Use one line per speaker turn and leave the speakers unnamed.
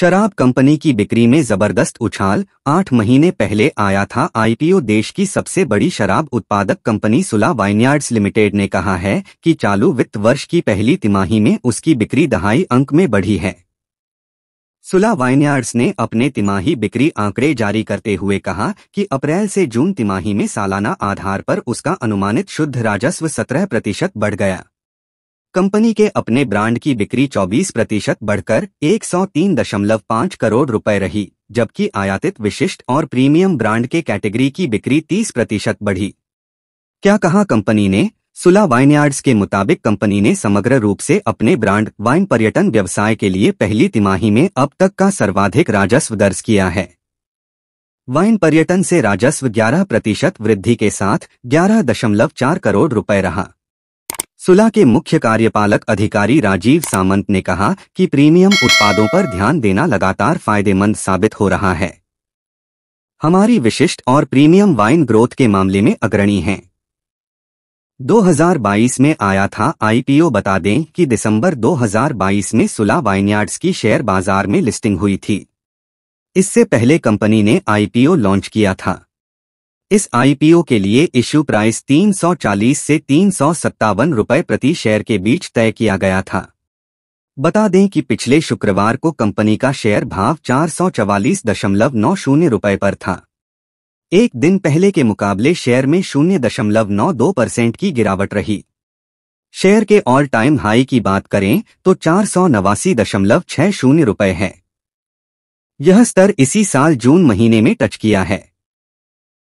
शराब कंपनी की बिक्री में जबरदस्त उछाल आठ महीने पहले आया था आईपीओ देश की सबसे बड़ी शराब उत्पादक कंपनी सुला वाइनयार्ड्स लिमिटेड ने कहा है कि चालू वित्त वर्ष की पहली तिमाही में उसकी बिक्री दहाई अंक में बढ़ी है सुला वाइनयार्ड्स ने अपने तिमाही बिक्री आंकड़े जारी करते हुए कहा कि अप्रैल से जून तिमाही में सालाना आधार पर उसका अनुमानित शुद्ध राजस्व सत्रह प्रतिशत बढ़ गया कंपनी के अपने ब्रांड की बिक्री 24 प्रतिशत बढ़कर 103.5 करोड़ रुपए रही जबकि आयातित विशिष्ट और प्रीमियम ब्रांड के कैटेगरी की बिक्री 30 प्रतिशत बढ़ी क्या कहा कंपनी ने सुला वाइनयार्ड्स के मुताबिक कंपनी ने समग्र रूप से अपने ब्रांड वाइन पर्यटन व्यवसाय के लिए पहली तिमाही में अब तक का सर्वाधिक राजस्व दर्ज किया है वाइन पर्यटन से राजस्व 11 प्रतिशत वृद्धि के साथ 11.4 करोड़ रुपए रहा सुलह के मुख्य कार्यपालक अधिकारी राजीव सामंत ने कहा कि प्रीमियम उत्पादों पर ध्यान देना लगातार फायदेमंद साबित हो रहा है हमारी विशिष्ट और प्रीमियम वाइन ग्रोथ के मामले में अग्रणी हैं 2022 में आया था आईपीओ बता दें कि दिसंबर 2022 में सुला वाइनयार्ड्स की शेयर बाजार में लिस्टिंग हुई थी इससे पहले कंपनी ने आईपीओ लॉन्च किया था इस आईपीओ के लिए इश्यू प्राइस 340 से तीन रुपए प्रति शेयर के बीच तय किया गया था बता दें कि पिछले शुक्रवार को कंपनी का शेयर भाव चार रुपए पर था एक दिन पहले के मुकाबले शेयर में शून्य दशमलव नौ दो परसेंट की गिरावट रही शेयर के ऑल टाइम हाई की बात करें तो चार सौ नवासी दशमलव छह शून्य रुपये है यह स्तर इसी साल जून महीने में टच किया है